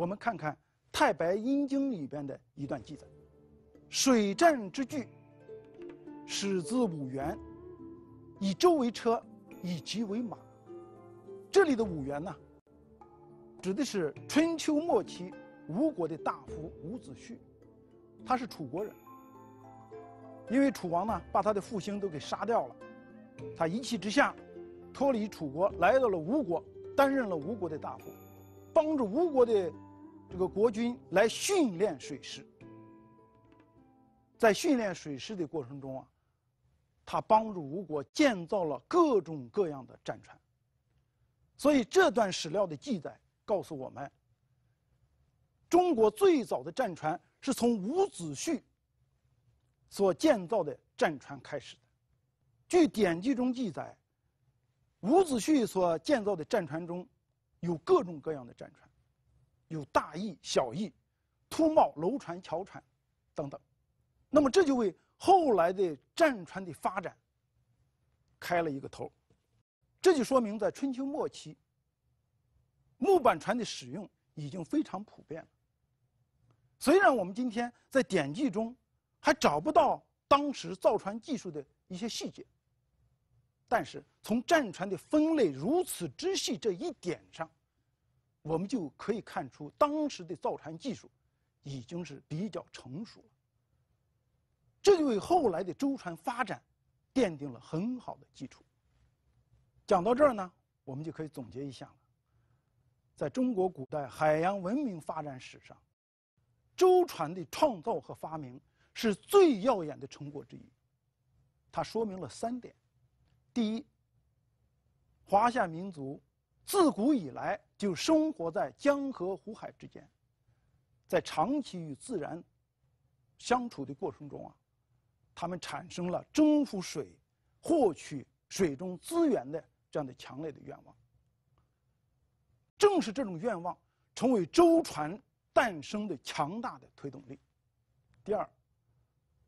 我们看看《太白阴经》里边的一段记载：“水战之具，始自五元，以舟为车，以骑为马。”这里的五元呢，指的是春秋末期吴国的大夫伍子胥，他是楚国人，因为楚王呢把他的父兄都给杀掉了，他一气之下，脱离楚国来到了吴国，担任了吴国的大夫，帮助吴国的。这个国军来训练水师，在训练水师的过程中啊，他帮助吴国建造了各种各样的战船。所以这段史料的记载告诉我们，中国最早的战船是从伍子胥所建造的战船开始的。据典籍中记载，伍子胥所建造的战船中有各种各样的战船。有大义、小义，突冒、楼船、桥船等等，那么这就为后来的战船的发展开了一个头。这就说明，在春秋末期，木板船的使用已经非常普遍了。虽然我们今天在典籍中还找不到当时造船技术的一些细节，但是从战船的分类如此之细这一点上。我们就可以看出，当时的造船技术已经是比较成熟了，这就为后来的舟船发展奠定了很好的基础。讲到这儿呢，我们就可以总结一下了。在中国古代海洋文明发展史上，舟船的创造和发明是最耀眼的成果之一，它说明了三点：第一，华夏民族。自古以来就生活在江河湖海之间，在长期与自然相处的过程中啊，他们产生了征服水、获取水中资源的这样的强烈的愿望。正是这种愿望，成为舟船诞生的强大的推动力。第二，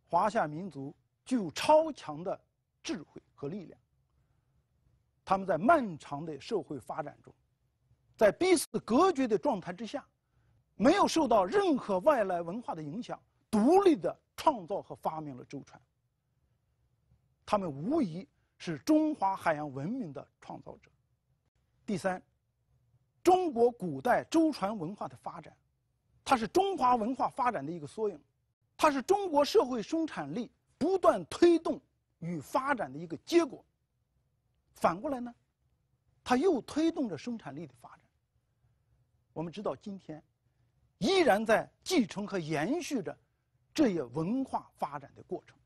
华夏民族具有超强的智慧和力量。他们在漫长的社会发展中，在彼此隔绝的状态之下，没有受到任何外来文化的影响，独立的创造和发明了舟船。他们无疑是中华海洋文明的创造者。第三，中国古代舟船文化的发展，它是中华文化发展的一个缩影，它是中国社会生产力不断推动与发展的一个结果。反过来呢，它又推动着生产力的发展。我们知道，今天依然在继承和延续着这一文化发展的过程。